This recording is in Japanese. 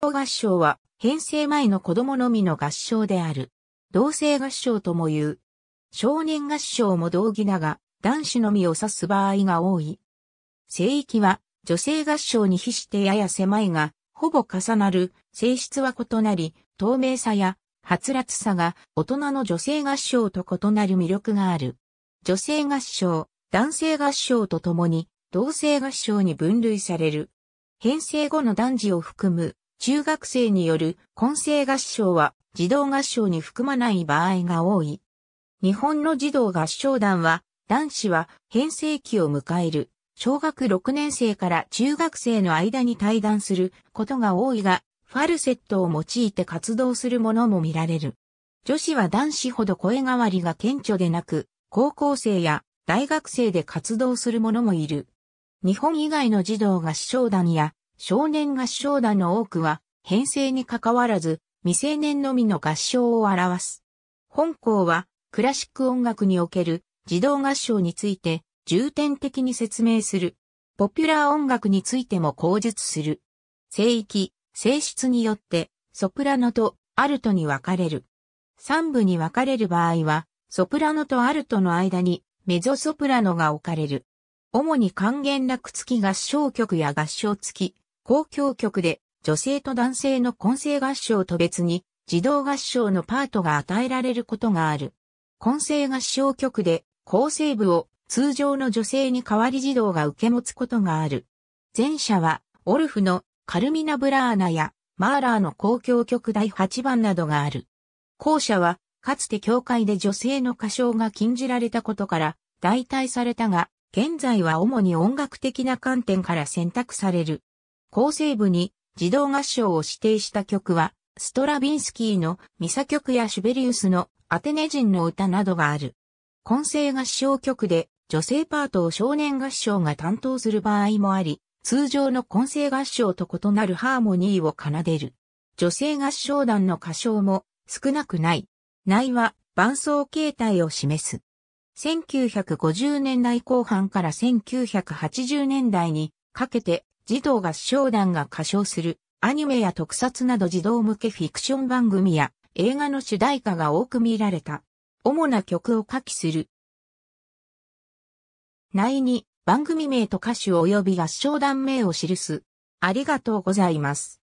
合唱は、編成前の子供のみの合唱である。同性合唱とも言う。少年合唱も同義だが、男子のみを指す場合が多い。聖域は、女性合唱に比してやや狭いが、ほぼ重なる、性質は異なり、透明さや、はつらつさが、大人の女性合唱と異なる魅力がある。女性合唱、男性合唱とともに、同性合唱に分類される。編成後の男児を含む中学生による混声合唱は児童合唱に含まない場合が多い。日本の児童合唱団は、男子は編成期を迎える、小学6年生から中学生の間に対談することが多いが、ファルセットを用いて活動するものも見られる。女子は男子ほど声変わりが顕著でなく、高校生や大学生で活動する者もいる。日本以外の児童合唱団や少年合唱団の多くは、編成に関わらず、未成年のみの合唱を表す。本校は、クラシック音楽における児童合唱について重点的に説明する。ポピュラー音楽についても口述する。聖域、性質によってソプラノとアルトに分かれる。三部に分かれる場合は、ソプラノとアルトの間にメゾソプラノが置かれる。主に還元楽付き合唱曲や合唱付き交響曲で女性と男性の混声合唱と別に児童合唱のパートが与えられることがある。混声合唱曲で構成部を通常の女性に代わり児童が受け持つことがある。前者はオルフのカルミナ・ブラーナやマーラーの交響曲第8番などがある。後者はかつて教会で女性の歌唱が禁じられたことから代替されたが、現在は主に音楽的な観点から選択される。構成部に児童合唱を指定した曲は、ストラビンスキーのミサ曲やシュベリウスのアテネ人の歌などがある。混声合唱曲で女性パートを少年合唱が担当する場合もあり、通常の混声合唱と異なるハーモニーを奏でる。女性合唱団の歌唱も少なくない。内は伴奏形態を示す。1950年代後半から1980年代にかけて児童合唱団が歌唱するアニメや特撮など児童向けフィクション番組や映画の主題歌が多く見られた。主な曲を歌詞する。内に番組名と歌手及び合唱団名を記す。ありがとうございます。